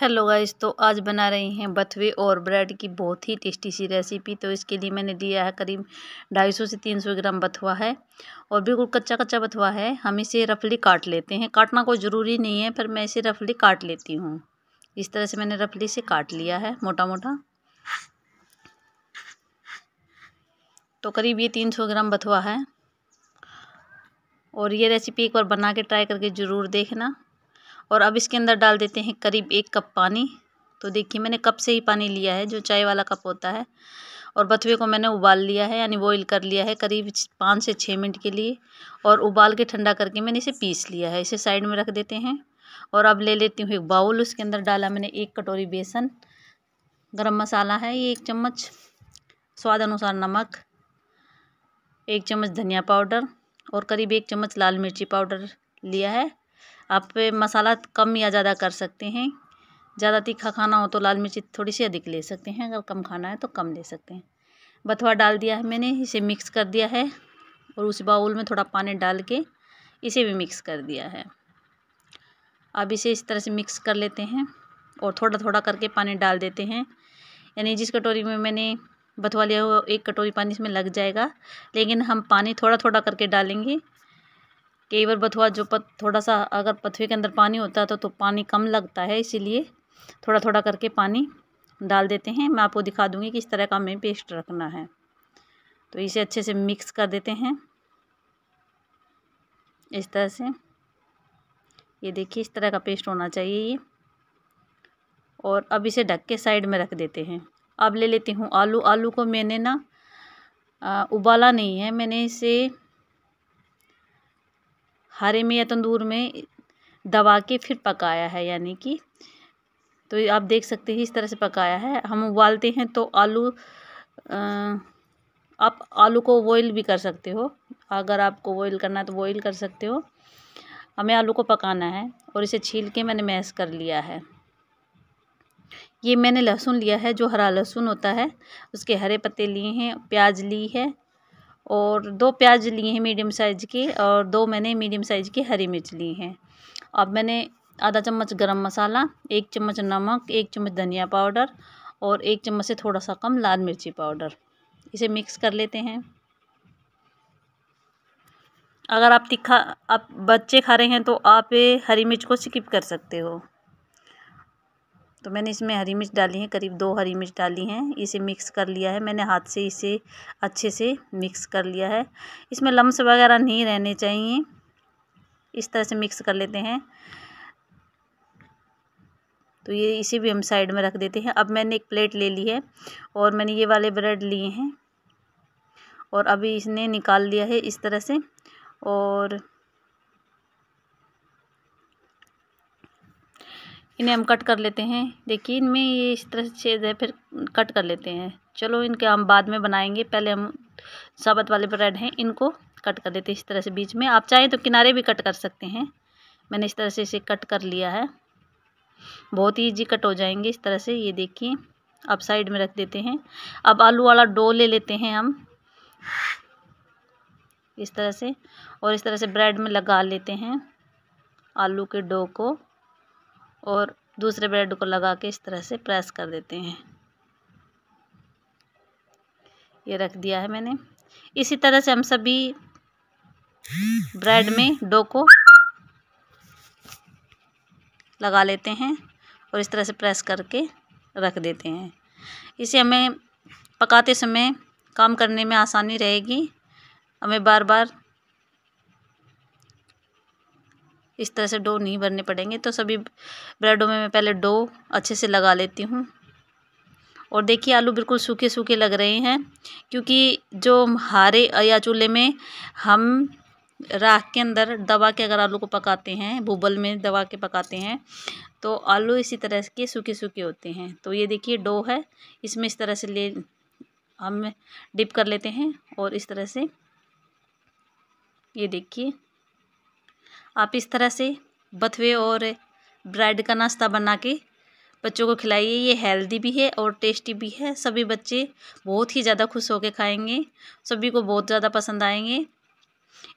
hello guys तो आज बना रही हैं बथवे और ब्रेड की बहुत ही टेस्टी सी रेसिपी तो इसके लिए मैंने दिया है करीब 250 से 300 ग्राम बथुआ है और बिल्कुल कच्चा कच्चा बथुआ है हम इसे रफली काट लेते हैं काटना कोई ज़रूरी नहीं है पर मैं इसे रफली काट लेती हूँ इस तरह से मैंने रफली से काट लिया है मोटा मोटा तो करीब ये सौ ग्राम बथुआ है और ये रेसिपी एक बार बना के ट्राई करके ज़रूर देखना और अब इसके अंदर डाल देते हैं करीब एक कप पानी तो देखिए मैंने कप से ही पानी लिया है जो चाय वाला कप होता है और बथुए को मैंने उबाल लिया है यानी बॉइल कर लिया है करीब पाँच से छः मिनट के लिए और उबाल के ठंडा करके मैंने इसे पीस लिया है इसे साइड में रख देते हैं और अब ले लेती हूँ एक बाउल उसके अंदर डाला मैंने एक कटोरी बेसन गरम मसाला है ये एक चम्मच स्वाद अनुसार नमक एक चम्मच धनिया पाउडर और करीब एक चम्मच लाल मिर्ची पाउडर लिया है आप मसाला कम या ज़्यादा कर सकते हैं ज़्यादा तीखा खाना हो तो लाल मिर्ची थोड़ी सी अधिक ले सकते हैं अगर कम खाना है तो कम ले सकते हैं बथुआ डाल दिया है मैंने इसे मिक्स कर दिया है और उस बाउल में थोड़ा पानी डाल के इसे भी मिक्स कर दिया है अब इसे इस तरह से मिक्स कर लेते हैं और थोड़ा थोड़ा करके पानी डाल देते हैं यानी जिस कटोरी में मैंने बथुआ लिया हुआ एक कटोरी पानी इसमें लग जाएगा लेकिन हम पानी थोड़ा थोड़ा करके डालेंगे कई बार बथुआ जो पत थोड़ा सा अगर पथवे के अंदर पानी होता है तो तो पानी कम लगता है इसीलिए थोड़ा थोड़ा करके पानी डाल देते हैं मैं आपको दिखा दूँगी कि इस तरह का हमें पेस्ट रखना है तो इसे अच्छे से मिक्स कर देते हैं इस तरह से ये देखिए इस तरह का पेस्ट होना चाहिए ये और अब इसे ढक के साइड में रख देते हैं अब ले लेती हूँ आलू आलू को मैंने ना उबाला नहीं है मैंने इसे हरे में या तंदूर में दबा के फिर पकाया है यानी कि तो आप देख सकते हैं इस तरह से पकाया है हम उबालते हैं तो आलू आप आलू को बॉयल भी कर सकते हो अगर आपको बॉयल करना है तो बॉयल कर सकते हो हमें आलू को पकाना है और इसे छील के मैंने मैश कर लिया है ये मैंने लहसुन लिया है जो हरा लहसुन होता है उसके हरे पत्ते लिए हैं प्याज ली है और दो प्याज लिए हैं मीडियम साइज़ के और दो मैंने मीडियम साइज़ की हरी मिर्च ली हैं अब मैंने आधा चम्मच गरम मसाला एक चम्मच नमक एक चम्मच धनिया पाउडर और एक चम्मच से थोड़ा सा कम लाल मिर्ची पाउडर इसे मिक्स कर लेते हैं अगर आप तीखा आप बच्चे खा रहे हैं तो आप हरी मिर्च को स्किप कर सकते हो तो मैंने इसमें हरी मिर्च डाली है करीब दो हरी मिर्च डाली हैं इसे मिक्स कर लिया है मैंने हाथ से इसे अच्छे से मिक्स कर लिया है इसमें लम्स वगैरह नहीं रहने चाहिए इस तरह से मिक्स कर लेते हैं तो ये इसे भी हम साइड में रख देते हैं अब मैंने एक प्लेट ले ली है और मैंने ये वाले ब्रेड लिए हैं और अभी इसने निकाल लिया है इस तरह से और इन्हें हम कट कर लेते हैं देखिए इनमें ये इस तरह से छेद है फिर कट कर लेते हैं चलो इनके हम बाद में बनाएंगे पहले हम साबत वाले ब्रेड हैं इनको कट कर लेते हैं इस तरह से बीच में आप चाहें तो किनारे भी कट कर सकते हैं मैंने इस तरह से इसे कट कर लिया है बहुत ही ईजी कट हो जाएंगे इस तरह से ये देखिए आप साइड में रख देते हैं अब आलू वाला डो ले लेते हैं हम इस तरह से और इस तरह से ब्रेड में लगा लेते हैं आलू के डो को और दूसरे ब्रेड को लगा के इस तरह से प्रेस कर देते हैं ये रख दिया है मैंने इसी तरह से हम सभी ब्रेड में डो को लगा लेते हैं और इस तरह से प्रेस करके रख देते हैं इसे हमें पकाते समय काम करने में आसानी रहेगी हमें बार बार इस तरह से डो नहीं भरने पड़ेंगे तो सभी ब्रेडों में मैं पहले डो अच्छे से लगा लेती हूँ और देखिए आलू बिल्कुल सूखे सूखे लग रहे हैं क्योंकि जो हारे या चूल्हे में हम राख के अंदर दबा के अगर आलू को पकाते हैं भूबल में दबा के पकाते हैं तो आलू इसी तरह के सूखे सूखे होते हैं तो ये देखिए डो है इसमें इस तरह से ले हम डिप कर लेते हैं और इस तरह से ये देखिए आप इस तरह से बथवे और ब्रेड का नाश्ता बना के बच्चों को खिलाइए ये हेल्दी भी है और टेस्टी भी है सभी बच्चे बहुत ही ज़्यादा खुश होकर खाएंगे सभी को बहुत ज़्यादा पसंद आएंगे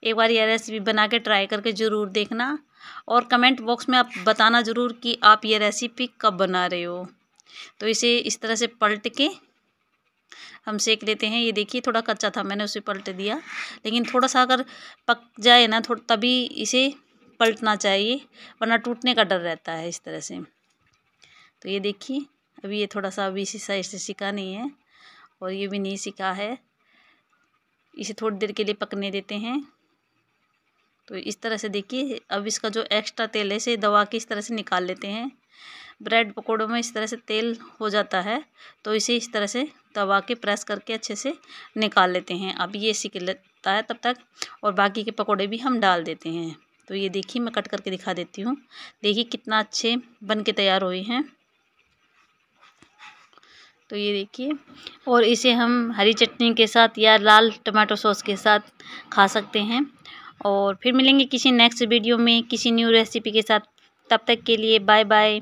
एक बार यह रेसिपी बना के ट्राई करके ज़रूर देखना और कमेंट बॉक्स में आप बताना ज़रूर कि आप ये रेसिपी कब बना रहे हो तो इसे इस तरह से पलट के हम सेक लेते हैं ये देखिए थोड़ा कच्चा था मैंने उसे पलट दिया लेकिन थोड़ा सा अगर पक जाए ना थोड़ा तभी इसे पलटना चाहिए वरना टूटने का डर रहता है इस तरह से तो ये देखिए अभी ये थोड़ा सा अभी इसी साइड से सीखा नहीं है और ये भी नहीं सीखा है इसे थोड़ी देर के लिए पकने देते हैं तो इस तरह से देखिए अब इसका जो एक्स्ट्रा तेल है इसे दवा के इस तरह से निकाल लेते हैं ब्रेड पकौड़ों में इस तरह से तेल हो जाता है तो इसे इस तरह से दबा के प्रेस करके अच्छे से निकाल लेते हैं अब ये सीख लेता है तब तक और बाकी के पकौड़े भी हम डाल देते हैं तो ये देखिए मैं कट करके दिखा देती हूँ देखिए कितना अच्छे बन के तैयार हुए हैं तो ये देखिए और इसे हम हरी चटनी के साथ या लाल टमाटो सॉस के साथ खा सकते हैं और फिर मिलेंगे किसी नेक्स्ट वीडियो में किसी न्यू रेसिपी के साथ तब तक के लिए बाय बाय